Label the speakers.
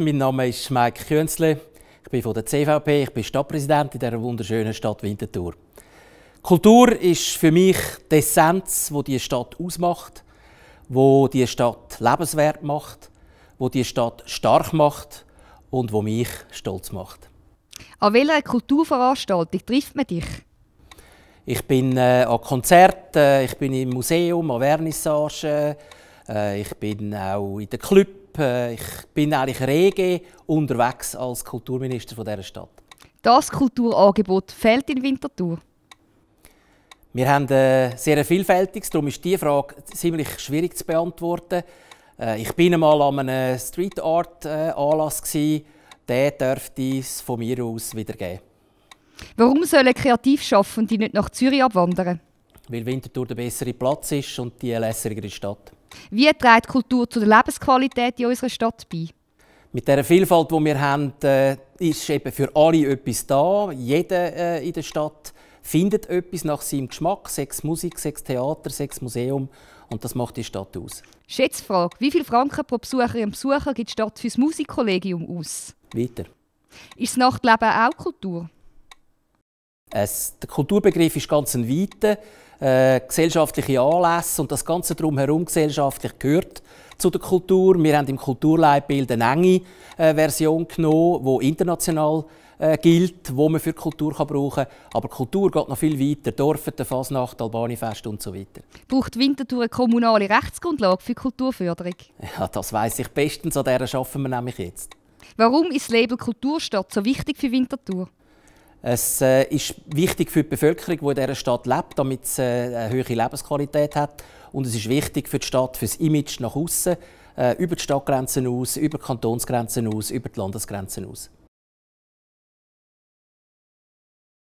Speaker 1: Mein Name ist Mike Künzle. Ich bin von der CVP. Ich bin Stadtpräsident in dieser wunderschönen Stadt Winterthur. Kultur ist für mich die Essenz, die diese Stadt ausmacht, wo die diese Stadt lebenswert macht, wo die diese Stadt stark macht und wo mich stolz macht.
Speaker 2: An welcher Kulturveranstaltung trifft man dich?
Speaker 1: Ich bin äh, an Konzerten, äh, ich bin im Museum, an Vernissagen. Äh, ich bin auch in den Club, äh, ich bin eigentlich rege unterwegs als Kulturminister von dieser Stadt.
Speaker 2: Das Kulturangebot fehlt in Winterthur.
Speaker 1: Wir haben äh, sehr vielfältiges, darum ist diese Frage ziemlich schwierig zu beantworten. Äh, ich bin einmal an einem Street Art äh, Anlass gsi, der dürfte es von mir aus wieder geben.
Speaker 2: Warum sollen Kreativschaffende nicht nach Zürich abwandern?
Speaker 1: Weil Winterthur der bessere Platz ist und die lässigere Stadt.
Speaker 2: Wie trägt Kultur zu der Lebensqualität in unserer Stadt bei?
Speaker 1: Mit der Vielfalt, die wir haben, äh, ist eben für alle etwas da. Jeder äh, in der Stadt findet etwas nach seinem Geschmack, sechs Musik, sechs Theater, sechs Museum und das macht die Stadt aus.
Speaker 2: Schätzfrage, wie viel Franken pro Besucherin und Besucher gibt die Stadt fürs Musikkollegium aus? Weiter. Ist das Nachtleben auch Kultur?
Speaker 1: Es, der Kulturbegriff ist ganz ein weiter. Äh, gesellschaftliche Anlässe und das Ganze drumherum gesellschaftlich gehört zu der Kultur. Wir haben im Kulturleitbild eine enge äh, Version genommen, die international äh, gilt, wo man für Kultur kann brauchen kann. Aber Kultur geht noch viel weiter. Dorfete, Fasnacht, Albanifest und so weiter.
Speaker 2: Braucht Winterthur eine kommunale Rechtsgrundlage für Kulturförderung?
Speaker 1: Ja, das weiß ich bestens. An der arbeiten wir nämlich jetzt.
Speaker 2: Warum ist das Label Kulturstadt so wichtig für Winterthur?
Speaker 1: Es äh, ist wichtig für die Bevölkerung, die in dieser Stadt lebt, damit sie äh, eine höhere Lebensqualität hat. Und es ist wichtig für die Stadt, für das Image nach außen, äh, über die Stadtgrenzen aus, über die Kantonsgrenzen aus, über die Landesgrenzen aus.